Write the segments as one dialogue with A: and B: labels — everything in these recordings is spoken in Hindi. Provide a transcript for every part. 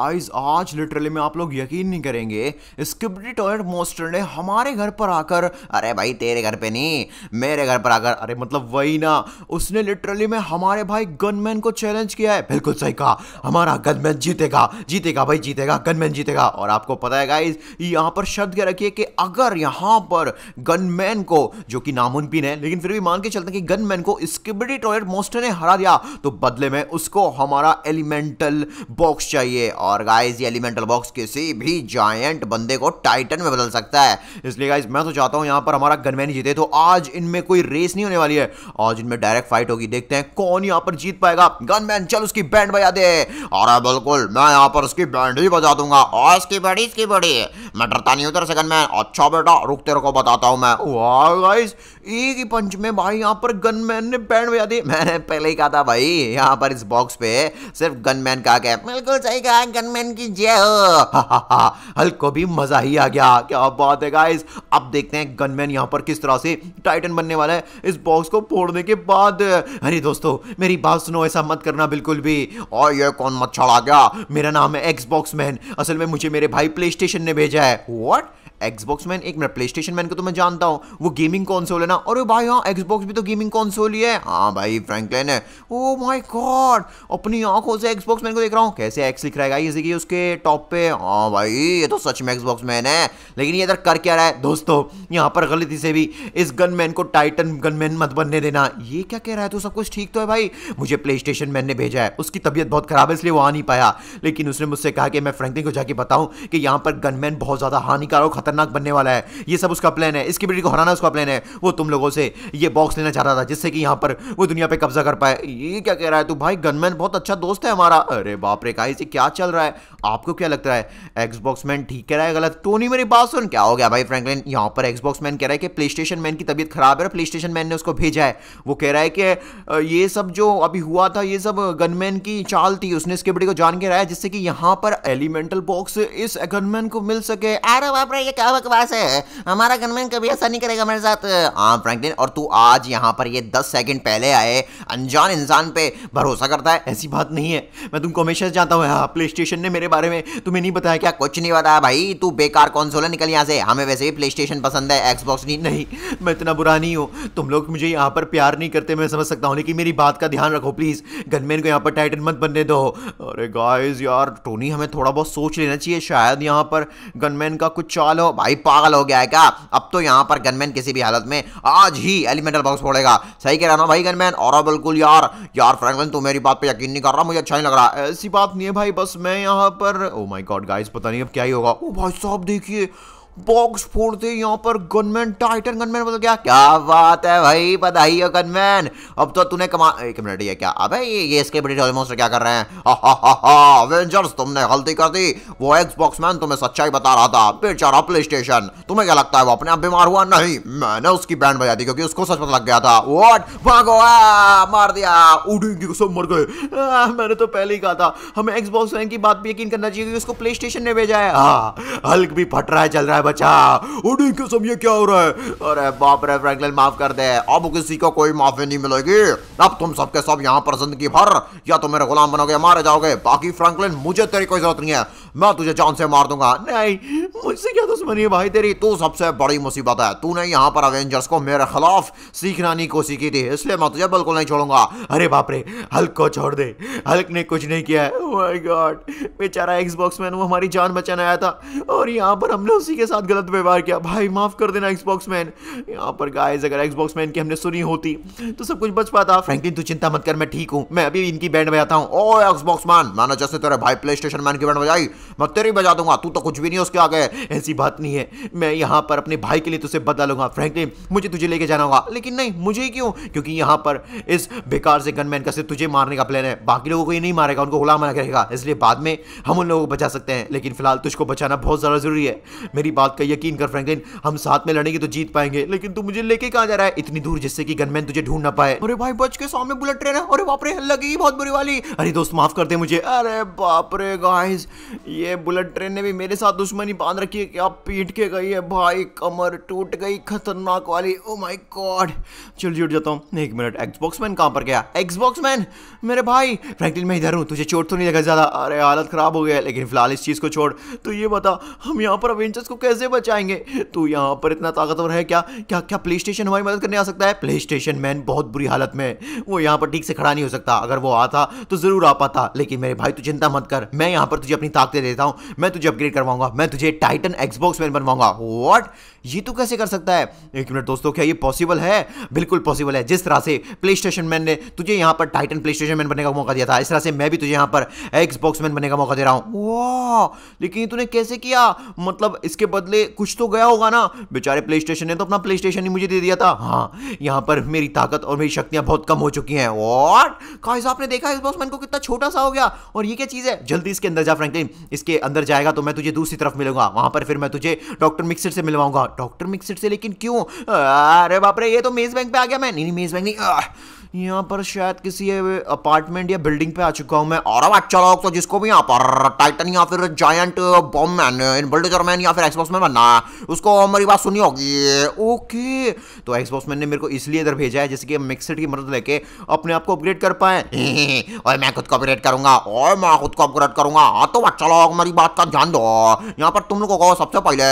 A: आइज आज लिटरली में आप लोग यकीन नहीं करेंगे स्क्रिप्टी टॉयलेट मोस्टर ने हमारे घर पर आकर अरे भाई तेरे घर पे नहीं मेरे घर पर आकर अरे मतलब वही ना उसने लिटरली में हमारे भाई गनमैन को चैलेंज किया है बिल्कुल सही कहा हमारा गनमैन जीतेगा जीतेगा भाई जीतेगा गनमैन जीतेगा और आपको पता है गाइज यहाँ पर शब्द क्या रखिए कि अगर यहाँ पर गनमैन को जो कि नामुमकिन है लेकिन फिर भी मान के चलते कि गनमैन को स्क्रिप्टी टॉयलेट मोस्टर ने हरा दिया तो बदले में उसको हमारा एलिमेंटल बॉक्स चाहिए और गाइज ये एलिमेंटल बॉक्स किसी भी जायंट बंदे को टाइटन में बदल सकता है इसलिए गाइज मैं तो चाहता हूँ यहाँ पर हमारा गनमैन जीते तो आज इनमें कोई रेस नहीं होने वाली है आज इनमें डायरेक्ट फाइट होगी देखते हैं कौन यहाँ पर जीत पाएगा गनमैन चल उसकी बैंड बजा दे और हाँ, बिल्कुल मैं यहाँ पर उसकी बैंड ही बजा दूंगा और इसकी बड़ी इसकी बड़ी मैं डरता नहीं उतर सेकंड मैन अच्छा बेटा रुक तेरे को बताता हूँ मैं गाइज एक ही पंच में भाई यहाँ पर गनमैन ने बैंड बजा दी मैंने पहले ही कहा था भाई यहाँ पर इस बॉक्स पे सिर्फ गनमैन का गया बिल्कुल सही कहा गनमैन की जय हो हल्क को भी मजा ही आ गया क्या बात है गाइस अब देखते हैं गनमैन यहाँ पर किस तरह से टाइटन बनने वाला है इस बॉक्स को फोड़ने के बाद अरे दोस्तों मेरी बात सुनो ऐसा मत करना बिल्कुल भी और ये कौन मच्छर आ गया मेरा नाम है एक्स मैन असल में मुझे मेरे भाई प्ले ने भेजा है वॉट एक्सबॉक्स मैन एक मिनट प्ले स्टेशन मैन को तो मैं जानता हूँ वो गेमिंग कॉन्सोल है ना और भाई हाँ एक्सबॉक्स भी तो गेमिंग कॉन्सोल ही है हाँ भाई फ्रैंकलिन है ओ माय गॉड अपनी आंखों से एक्सबॉक्स मैन को देख रहा हूँ कैसे एक्स लिख रहा है गाइस देखिए उसके टॉप पे हाँ भाई ये तो सच में एक्सबॉक्स मैन है लेकिन ये इधर कर क्या रहा है दोस्तों यहाँ पर गलती से भी इस गन मैन को टाइटन गन मैन मत बनने देना ये क्या कह रहा है तो सब कुछ ठीक तो है भाई मुझे प्ले स्टेशन मैन ने भेजा है उसकी तबियत बहुत खराब है इसलिए वो आ नहीं पाया लेकिन उसने मुझसे कहा कि मैं फ्रैंकलिन को जाके बताऊं कि यहाँ पर गनमैन बहुत ज़्यादा हानिकारक खतरनाक खतरनाक बनने वाला है ये सब उसका प्लान है इसकी बेटी को हराना उसका प्लान है वो तुम लोगों से ये बॉक्स लेना चाह रहा था जिससे कि यहाँ पर वो दुनिया पर कब्जा कर पाए ये क्या कह रहा है तू भाई गनमैन बहुत अच्छा दोस्त है हमारा अरे बाप रे का इसे क्या चल रहा है आपको क्या लगता है एक्सबॉक्स मैन ठीक कह रहा है गलत टोनी मेरी बात सुन क्या हो गया भाई फ्रेंकलिन यहाँ पर एक्सबॉक्स मैन कह रहा है कि प्ले स्टेशन मैन की तबीयत खराब है और प्ले स्टेशन मैन ने उसको भेजा है वो कह रहा है कि ये सब जो अभी हुआ था ये सब गनमैन की चाल थी उसने इसके बेटी को जान के रहा है जिससे कि यहाँ पर एलिमेंटल बॉक्स इस गनमैन को मिल सके अरे बाप रे ये क्या बकवास है हमारा गनमैन कभी ऐसा नहीं करेगा मेरे साथ हाँ फ्रैंकलिन और तू आज यहाँ पर ये दस सेकंड पहले आए अनजान इंसान पे भरोसा करता है ऐसी बात नहीं है मैं तुमको हमेशा जानता हूँ यहाँ प्ले स्टेशन ने मेरे बारे में तुम्हें नहीं बताया क्या कुछ नहीं बताया भाई तू बेकार कौन सोला निकल यहाँ से हमें वैसे भी प्ले स्टेशन पसंद है एक्सबॉक्स नहीं नहीं मैं इतना बुरा नहीं हूँ तुम लोग मुझे यहाँ पर प्यार नहीं करते मैं समझ सकता हूँ लेकिन मेरी बात का ध्यान रखो प्लीज़ गनमैन को यहाँ पर टाइटन मत बनने दो अरे गाइज यार टोनी हमें थोड़ा बहुत सोच लेना चाहिए शायद यहाँ पर गनमैन का कुछ चाल हो लो भाई पागल हो गया है क्या अब तो यहाँ पर गनमैन किसी भी हालत में आज ही एलिमेंटल बॉक्स फोड़ेगा सही कह रहा ना भाई गनमैन और बिल्कुल यार यार फ्रैंकलिन तू मेरी बात पे यकीन नहीं कर रहा मुझे अच्छा नहीं लग रहा ऐसी बात नहीं है भाई बस मैं यहाँ पर ओ माई गॉड गाइज पता नहीं अब क्या ही होगा ओ oh भाई साहब देखिए बॉक्स फोड़ते यहाँ पर गनमैन टाइटन गनमैन बोल क्या क्या बात है भाई बधाई हो गनमैन अब तो तूने कमा एक मिनट ये क्या अबे ये ये इसके बड़े ऑलमोस्ट क्या कर रहे हैं अवेंजर्स तुमने गलती कर दी वो एक्स बॉक्स मैन तुम्हें सच्चाई बता रहा था बेचारा प्ले स्टेशन तुम्हें क्या लगता है वो अपने आप बीमार हुआ नहीं मैंने उसकी बैंड बजा दी क्योंकि उसको सच पता लग गया था वॉट भागो मार दिया उड़ेंगी तो सब मर गए मैंने तो पहले ही कहा था हमें एक्स बॉक्स मैन की बात भी यकीन करना चाहिए क्योंकि उसको प्ले स्टेशन ने भेजा है हल्क हाँ, भी फट रहा है चल रहा है बचा उड़ी कसम ये क्या हो रहा है अरे बाप रे फ्रैंकलिन माफ कर दे अब किसी को कोई माफी नहीं मिलेगी अब तुम सबके सब, यहाँ पर जिंदगी भर या तो मेरे गुलाम बनोगे मारे जाओगे बाकी फ्रैंकलिन मुझे तेरी कोई जरूरत नहीं है मैं तुझे जान से मार दूंगा नहीं मुझसे क्या दुश्मनी है भाई तेरी तू सबसे बड़ी मुसीबत है तूने यहाँ पर अवेंजर्स को मेरे खिलाफ सीखना नहीं कोशिश की थी इसलिए मैं तुझे बिल्कुल नहीं छोड़ूंगा अरे बाप रे हल्क को छोड़ दे हल्क ने कुछ नहीं किया है माय oh गॉड बेचारा एक्सबॉक्स मैन वो हमारी जान बचाने आया था और यहाँ पर हमने उसी के साथ साथ गलत व्यवहार किया भाई माफ़ कर देना एक्सबॉक्स मैन यहाँ पर गाइस अगर एक्सबॉक्स मैन की हमने सुनी होती तो सब कुछ बच पाता फ्रैंकलिन तू चिंता मत कर मैं ठीक हूँ मैं अभी इनकी बैंड बजाता हूँ ओ एक्सबॉक्स मैन माना जैसे तेरे भाई प्ले स्टेशन मैन की बैंड बजाई मैं तेरी बजा दूंगा तू तो कुछ भी नहीं उसके आगे ऐसी बात नहीं है मैं यहाँ पर अपने भाई के लिए तुझे बदला लूंगा फ्रैंकलिन मुझे तुझे लेके जाना होगा लेकिन नहीं मुझे क्यों क्योंकि यहाँ पर इस बेकार से गनमैन का सिर्फ तुझे मारने का प्लान है बाकी लोगों को ये नहीं मारेगा उनको गुलाम बना रहेगा इसलिए बाद में हम उन लोगों को बचा सकते हैं लेकिन फिलहाल तुझको बचाना बहुत ज़्यादा जरूरी है मेरी बात का यकीन कर फ्रैंकलिन हम साथ में लड़ेंगे तो जीत पाएंगे लेकिन तू मुझे लेके कहा जा रहा है इतनी दूर जिससे कि गनमैन तुझे ढूंढ ना पाए अरे भाई बच के सामने बुलेट ट्रेन है अरे बापरे लगी बहुत बुरी वाली अरे दोस्त माफ कर दे मुझे अरे बापरे गाइस ये बुलेट ट्रेन ने भी मेरे साथ दुश्मनी बांध रखी है क्या पीट के गई है भाई कमर टूट गई खतरनाक वाली ओ माय गॉड चल जुट जाता हूँ एक मिनट एक्सबॉक्स मैन कहाँ पर गया एक्सबॉक्स मैन मेरे भाई फ्रैंकलिन मैं इधर हूँ तुझे चोट तो नहीं लगा ज़्यादा अरे हालत ख़राब हो गया लेकिन फिलहाल इस चीज़ को छोड़ तो ये बता हम यहाँ पर अवेंजर्स को कैसे कैसे बचाएंगे तू तो यहाँ पर इतना ताकतवर है क्या क्या क्या प्ले स्टेशन हमारी मदद करने आ सकता है प्ले स्टेशन मैन बहुत बुरी हालत में वो यहाँ पर ठीक से खड़ा नहीं हो सकता अगर वो आता तो जरूर आ पाता लेकिन मेरे भाई तू चिंता मत कर मैं यहाँ पर तुझे अपनी ताकतें देता हूँ मैं तुझे अपग्रेड करवाऊंगा मैं तुझे टाइटन एक्सबॉक्स मैन बनवाऊंगा वॉट ये तू कैसे कर सकता है एक मिनट दोस्तों क्या ये पॉसिबल है बिल्कुल पॉसिबल है जिस तरह से प्ले स्टेशन मैन ने तुझे यहाँ पर टाइटन प्ले स्टेशन मैन बनने का मौका दिया था इस तरह से मैं भी तुझे यहाँ पर एक्सबॉक्स मैन बनने का मौका दे रहा हूँ वाह लेकिन तूने कैसे किया मतलब इसके बदले कुछ तो गया होगा ना बेचारे प्ले स्टेशन ने तो अपना प्ले स्टेशन ही मुझे दे दिया था हाँ यहाँ पर मेरी ताकत और मेरी शक्तियां बहुत कम हो चुकी हैं और खास आपने देखा इस बॉस मैन को कितना छोटा सा हो गया और ये क्या चीज़ है जल्दी इसके अंदर जा फ्रैंकलिन इसके अंदर जाएगा तो मैं तुझे दूसरी तरफ मिलूंगा वहां पर फिर मैं तुझे डॉक्टर मिक्सर से मिलवाऊंगा डॉक्टर मिक्सर से लेकिन क्यों अरे बाप रे ये तो मेज बैंक पे आ गया मैं नहीं मेज बैंक नहीं यहाँ पर शायद किसी अपार्टमेंट या बिल्डिंग पे आ चुका हूँ मैं और अब अच्छा लोग तो जिसको भी यहाँ पर टाइटन या फिर जायंट बॉम मैन इन बुलडोजर मैन या फिर एक्सबॉक्स मैन बनना है उसको मेरी बात सुनी होगी ओके तो एक्सबॉक्स मैन ने मेरे को इसलिए इधर भेजा है जैसे कि मिक्सड की मदद लेके अपने आप को अपग्रेड कर पाए और मैं खुद को अपग्रेड करूंगा और मैं खुद को अपग्रेड करूंगा हाँ तो अच्छा लोग मेरी बात का ध्यान दो यहाँ पर तुम लोगों को सबसे पहले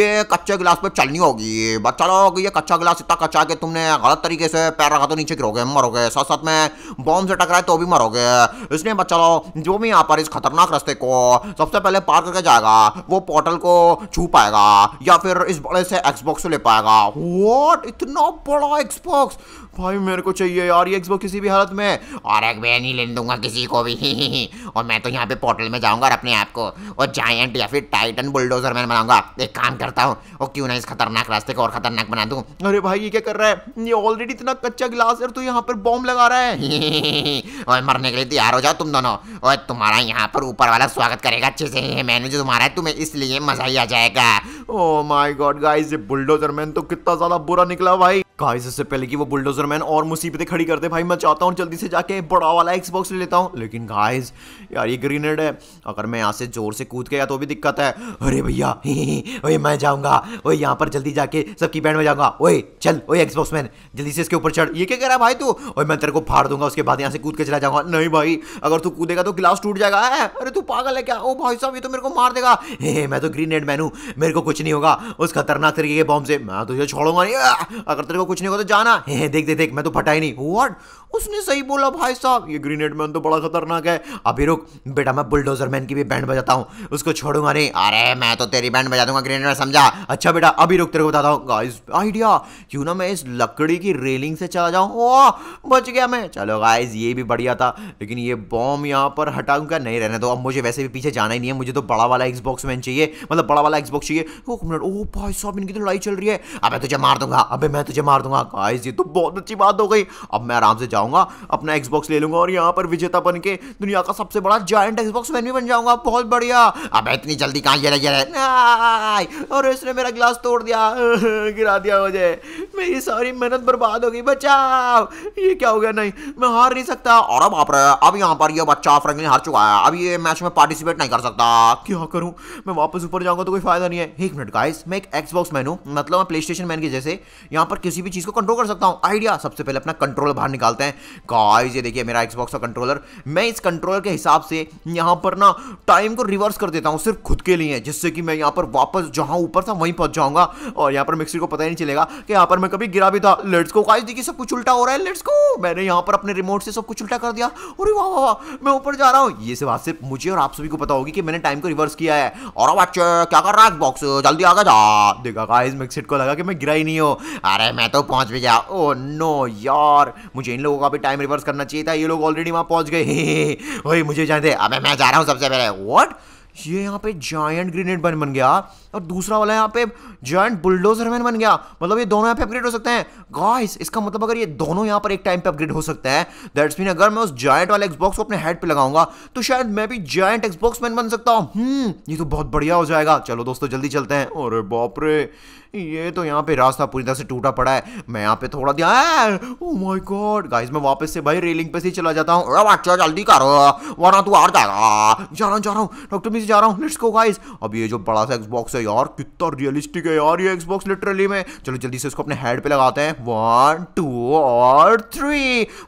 A: ये कच्चे गिलास पर चलनी होगी बच्चा लोग ये कच्चा गिलास इतना कच्चा कि तुमने गलत तरीके से पैर रखा तो नीचे गिरोगे मरोगे साथ साथ में बॉम्ब से टकराए तो भी मरोगे इसलिए मत चलो जो भी यहाँ पर इस खतरनाक रास्ते को सबसे पहले पार करके जाएगा वो पोर्टल को छू पाएगा या फिर इस बड़े से एक्सबॉक्स ले पाएगा वॉट इतना बड़ा एक्सबॉक्स भाई मेरे को चाहिए यार ये एक्सबॉक्स किसी भी हालत में और एक मैं नहीं लेने दूंगा किसी को भी ही ही ही। और मैं तो यहाँ पे पोर्टल में जाऊंगा और अपने आप को और जायंट या फिर टाइटन बुलडोजर मैं बनाऊंगा एक काम करता हूँ और क्यों ना इस खतरनाक रास्ते को और खतरनाक बना दूँ अरे भाई ये क्या कर रहा है ये ऑलरेडी इतना कच्चा गिलास है तो यहाँ पर पर बॉम्ब लगा रहा है ओए मरने के लिए तैयार हो जाओ तुम दोनों ओए तुम्हारा यहाँ पर ऊपर वाला स्वागत करेगा अच्छे से मैंने जो तुम्हारा है तुम्हें इसलिए मजा ही आ जाएगा ओ माई गॉड गाइस ये बुलडोजर मैन तो कितना ज्यादा बुरा निकला भाई भाई इससे पहले कि वो बुलडोजर मैन और मुसीबतें खड़ी करते भाई मैं चाहता हूँ जल्दी से जाके बड़ा वाला एक्सबॉक्स ले लेता हूँ लेकिन गाइस यार ये ग्रेनेड है अगर मैं यहाँ से जोर से कूद गया तो भी दिक्कत है अरे भैया ओए मैं जाऊँगा ओए यहाँ पर जल्दी जाके सबकी बैंड में जाऊँगा ओए चल ओए एक्सबॉक्स मैन जल्दी से इसके ऊपर चढ़ ये क्या कह रहा है भाई तू ओए मैं तेरे को फाड़ दूंगा उसके बाद यहाँ से कूद के चला जाऊँगा नहीं भाई अगर तू कूदेगा तो गिलास टूट जाएगा अरे तू पागल है क्या ओ भाई साहब ये तो मेरे को मार देगा हे मैं तो ग्रीनेड मैन हूँ मेरे को कुछ नहीं होगा उस खतरनाक तरीके के बॉम्ब से मैं तुझे तो छोड़ूंगा नहीं अगर तेरे को कुछ नहीं होता तो जाना देख देख देख मैं तो फटा ही नहीं वॉट उसने सही बोला भाई साहब ये ग्रेनेड मैन तो बड़ा खतरनाक है अभी रुक बेटा मैं बुलडोजर मैन की भी बैंड बजाता हूँ उसको छोड़ूंगा नहीं अरे मैं तो तेरी बैंड बजा दूंगा ग्रेनेड मैन समझा अच्छा बेटा अभी रुक तेरे को बताता हूँ गाइस आइडिया क्यों ना मैं इस लकड़ी की रेलिंग से चला जाऊँ ओ बच गया मैं चलो गाइस ये भी बढ़िया था लेकिन ये बॉम्ब यहाँ पर हटाऊंगा नहीं रहने दो अब मुझे वैसे भी पीछे जाना ही नहीं है मुझे तो बड़ा वाला एक्स बॉक्स मैन चाहिए मतलब बड़ा वाला एक्सबॉक्स चाहिए ओ मिनट ओ भाई साहब इनकी तो लड़ाई चल रही है मैं तुझे मार दूंगा अब मैं तुझे मार दूंगा गाइस ये तो बहुत अच्छी बात हो गई अब मैं आराम से जाऊँ जाऊंगा अपना एक्सबॉक्स ले लूंगा और यहाँ पर विजेता बन के दुनिया का सबसे बड़ा जॉइंट एक्सबॉक्स मैन भी बन जाऊंगा बहुत बढ़िया अब इतनी जल्दी कहाँ गिरा रहे और इसने मेरा ग्लास तोड़ दिया गिरा दिया मुझे मेरी सारी मेहनत बर्बाद हो गई बचाओ ये क्या हो गया नहीं मैं हार नहीं सकता और अब आप अब यहाँ पर यह बच्चा फ्रेंकलिन हार चुका है अब ये मैच में पार्टिसिपेट नहीं कर सकता क्या करूँ मैं वापस ऊपर जाऊँगा तो कोई फायदा नहीं है एक मिनट गाइस मैं एक एक्सबॉक्स मैन हूँ मतलब मैं प्ले स्टेशन मैन की जैसे यहाँ पर किसी भी चीज़ को कंट्रोल कर सकता हूँ आइडिया सबसे पहले अपना कंट्रोल बाहर निकालते हैं गाइस ये देखिए मेरा एक्सबॉक्स का कंट्रोलर मैं इस कंट्रोलर के हिसाब से यहाँ पर ना टाइम को रिवर्स कर देता हूँ सिर्फ खुद के लिए जिससे कि मैं यहाँ पर वापस जहाँ ऊपर था वहीं पहुँच जाऊँगा और यहाँ पर मिक्सी को पता ही नहीं चलेगा कि यहाँ पर मैं कभी गिरा भी था लेट्स को गाइस देखिए सब कुछ उल्टा हो रहा है लेट्स को मैंने यहाँ पर अपने रिमोट से सब कुछ उल्टा कर दिया अरे वाह वाह मैं ऊपर जा रहा हूँ ये सब आज सिर्फ मुझे और आप सभी को पता होगी कि मैंने टाइम को रिवर्स किया है और अब अच्छा क्या कर रहा है बॉक्स जल्दी आगे जा देखा गाइस मिक्सिट को लगा कि मैं गिरा ही नहीं हूँ अरे मैं तो पहुंच भी गया ओ oh, नो यार मुझे इन लोगों को अभी टाइम रिवर्स करना चाहिए था ये लोग ऑलरेडी वहाँ पहुँच गए वही मुझे जानते अबे मैं जा रहा हूँ सबसे पहले वॉट ये यहाँ पे जायंट ग्रेनेड बन बन गया और दूसरा वाला यहाँ पे जायंट बुलडोजर मैन बन गया मतलब ये दोनों यहाँ पे अपग्रेड हो सकते हैं गाइस इसका मतलब अगर ये दोनों यहाँ पर एक टाइम पे अपग्रेड हो सकते हैं दैट्स मीन अगर मैं उस जायंट वाले एक्सबॉक्स को अपने हेड पे लगाऊंगा तो शायद मैं भी जायंट एक्सबॉक्स मैन बन सकता हूँ हम्म ये तो बहुत बढ़िया हो जाएगा चलो दोस्तों जल्दी चलते हैं अरे बाप रे ये तो यहाँ पे रास्ता पूरी तरह से टूटा पड़ा है मैं यहाँ पे थोड़ा दिया ओ माय गॉड गाइस मैं वापस से भाई रेलिंग पे से चला जाता हूँ जल्दी करो वरना तू हार जाएगा जाना जा रहा हूँ डॉक्टर से जा रहा हूँ लेट्स गो गाइस अब ये जो बड़ा सा एक्सबॉक्स है यार कितना रियलिस्टिक है यार ये एक्सबॉक्स लिटरली में चलो जल्दी से इसको अपने हेड पे लगाते हैं वन टू और थ्री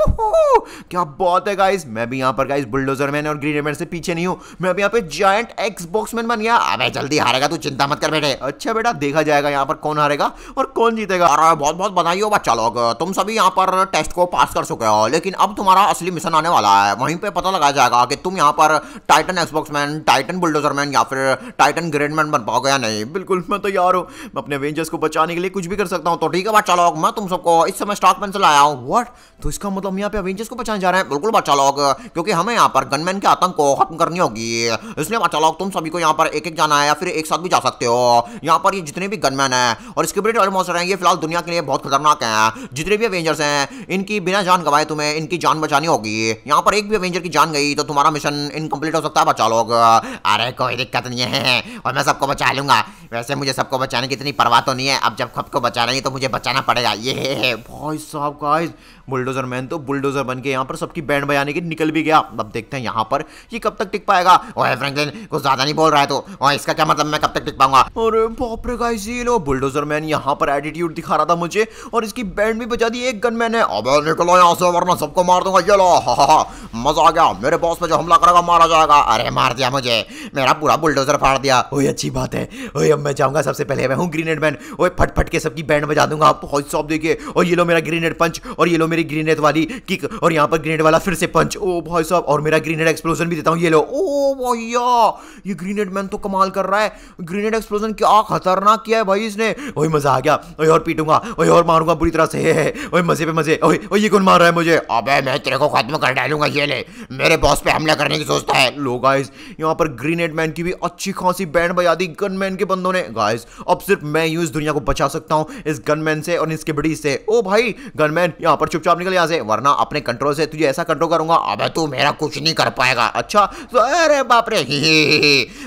A: क्या बात है गाइस मैं भी यहाँ पर गाइस बुलडोजर मैन और ग्रीन मैन से पीछे नहीं हूँ मैं अभी यहाँ पे जॉइंट एक्सबॉक्स मैन बन गया अब जल्दी हारेगा तू चिंता मत कर बैठे अच्छा बेटा देखा जाएगा यहाँ पर कौन हारेगा और कौन जीतेगा अरे बहुत बहुत बधाई हो बच्चा लोग तुम सभी यहाँ पर टेस्ट को पास कर चुके हो लेकिन अब तुम्हारा असली मिशन आने वाला है वहीं पर पता लगाया जाएगा कि तुम यहाँ पर Titan Xbox man Titan bulldozer man या फिर टाइटन ग्रेड मैन बन पाओगे या नहीं बिल्कुल मैं तैयार हूँ मैं अपने वेंजर्स को बचाने के लिए कुछ भी कर सकता हूँ तो ठीक है बात चलो मैं तुम सबको इस समय स्टॉक पेन से लाया हूँ वट तो इसका मतलब यहाँ पे अवेंजर्स को बचाने जा रहे हैं बिल्कुल बात चलो क्योंकि हमें यहाँ पर गनमैन के आतंक को खत्म करनी होगी इसलिए बात चलो तुम सभी को यहाँ पर एक एक जाना है या फिर एक साथ भी जा सकते हो यहाँ पर ये जितने भी गनमैन है और इसके ब्रिट वाले मॉन्स्टर हैं ये फिलहाल दुनिया के लिए बहुत खतरनाक है जितने भी अवेंजर्स हैं इनकी बिना जान गवाए तुम्हें इनकी जान बचानी होगी यहाँ पर एक भी अवेंजर की जान गई तो तुम्हारा मिशन इनकम्प्लीट हो सकता है बचा लोग अरे कोई दिक्कत नहीं है और मैं सबको बचा लूंगा वैसे मुझे सबको बचाने की इतनी परवाह तो नहीं है अब जब खप को बचा रही तो मुझे बचाना पड़ेगा ये है भाई साहब गाइस बुलडोजर मैन तो बुलडोजर बन के यहाँ पर सबकी बैंड बजाने की निकल भी गया अब देखते हैं यहाँ पर ये कब तक टिक पाएगा ओए फ्रैंकलिन कुछ ज्यादा नहीं बोल रहा है तो और इसका क्या मतलब मैं कब तक टिक पाऊंगा अरे बाप रे गाइस ये लो बुलडोजर मैन यहाँ पर एटीट्यूड दिखा रहा था मुझे और इसकी बैंड भी बजा दी एक गन मैन है अब निकलो यहाँ से वरना सबको मार दूंगा ये लो मजा आ गया मेरे बॉस पे जो हमला करेगा मारा जाएगा अरे मार दिया मुझे मेरा पूरा बुलडोजर फाड़ दिया वही अच्छी बात है ओए जब मैं जाऊंगा सबसे पहले मैं हूँ ग्रीनेड मैन ओए फट फट के सबकी बैंड बजा दूंगा आप हॉल सॉप देखिए और ये लो मेरा ग्रीनेड पंच और ये लो मेरी ग्रीनेड वाली किक और यहाँ पर ग्रीनेड वाला फिर से पंच ओ भाई साहब और मेरा ग्रीनेड एक्सप्लोजन भी देता हूँ ये लो ओ भैया ये ग्रीनेड मैन तो कमाल कर रहा है ग्रीनेड एक्सप्लोजन क्या खतरनाक किया है भाई इसने वही मजा आ गया वही और पीटूंगा वही और मारूंगा बुरी तरह से है वही मजे पे मजे ये कौन मार रहा है मुझे अब मैं तेरे को खत्म कर डालूंगा ये ले मेरे बॉस पे हमला करने की सोचता है लो गाइस यहाँ पर ग्रीनेड मैन की भी अच्छी खासी बैंड बजा दी गन मैन के बंदों बंदों ने गाइस अब सिर्फ मैं ही इस दुनिया को बचा सकता हूँ इस गनमैन से और इसके बड़ी से ओ भाई गनमैन यहाँ पर चुपचाप निकल यहाँ से वरना अपने कंट्रोल से तुझे ऐसा कंट्रोल करूंगा अब तू मेरा कुछ नहीं कर पाएगा अच्छा तो अरे बाप रे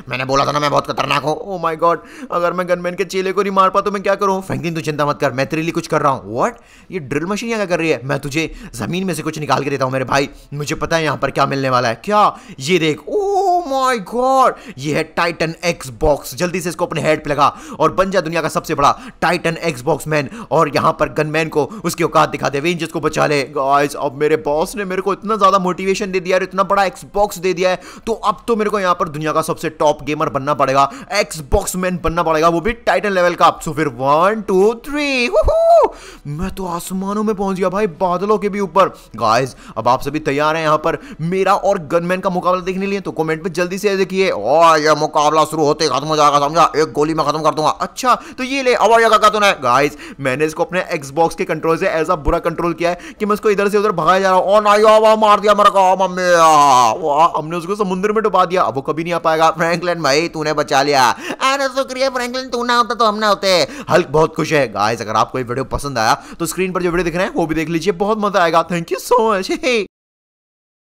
A: मैंने बोला था ना मैं बहुत खतरनाक हूँ ओ माई गॉड अगर मैं गनमैन के चेले को नहीं मार पा तो मैं क्या करूँ फ्रैंकलिन तू चिंता मत कर मैं तेरे लिए कुछ कर रहा हूँ वट ये ड्रिल मशीन यहाँ क्या कर रही है मैं तुझे जमीन में से कुछ निकाल के देता हूँ मेरे भाई मुझे पता है यहाँ पर क्या मिलने वाला है क्या ये देख ओ माय गॉड ये है टाइटन एक्स बॉक्स जल्दी से इसको अपने हेड पे लगा और बन जा दुनिया का सबसे बड़ा टाइटन एक्स बॉक्स मैन और यहाँ पर गनमैन को उसकी औकात दिखा दे वेंजर्स को बचा ले गाइस अब मेरे बॉस ने मेरे को इतना ज्यादा मोटिवेशन दे दिया और इतना बड़ा एक्स बॉक्स दे दिया है तो अब तो मेरे को यहाँ पर दुनिया का सबसे टॉप गेमर बनना पड़ेगा एक्स बॉक्स मैन बनना पड़ेगा वो भी टाइटन लेवल का सो फिर वन टू थ्री मैं तो आसमानों में पहुंच गया भाई बादलों के भी ऊपर गाइस अब आप सभी तैयार हैं यहाँ पर मेरा और गनमैन का मुकाबला देखने लिए तो कमेंट में जल्दी से देखिए ये मुकाबला शुरू होते खत्म हो जाएगा समझा एक गोली में खत्म कर दूंगा अच्छा तो ये ले अवाया का कार्टून है गाइस मैंने इसको अपने एक्सबॉक्स के कंट्रोल से ऐसा बुरा कंट्रोल किया है कि मैं उसको इधर से उधर भगाया जा रहा हूँ और नाइयो वाह मार दिया मेरा को हमने उसको समुद्र में डुबा दिया अब वो कभी नहीं आ पाएगा फ्रैंकलिन भाई तूने बचा लिया शुक्रिया फ्रैंकलिन तू ना होता तो हम ना होते हल्क बहुत खुश है गाइस अगर आपको ये वीडियो पसंद आया तो स्क्रीन पर जो वीडियो दिख रहे हैं वो भी देख लीजिए बहुत मजा आएगा थैंक यू सो मच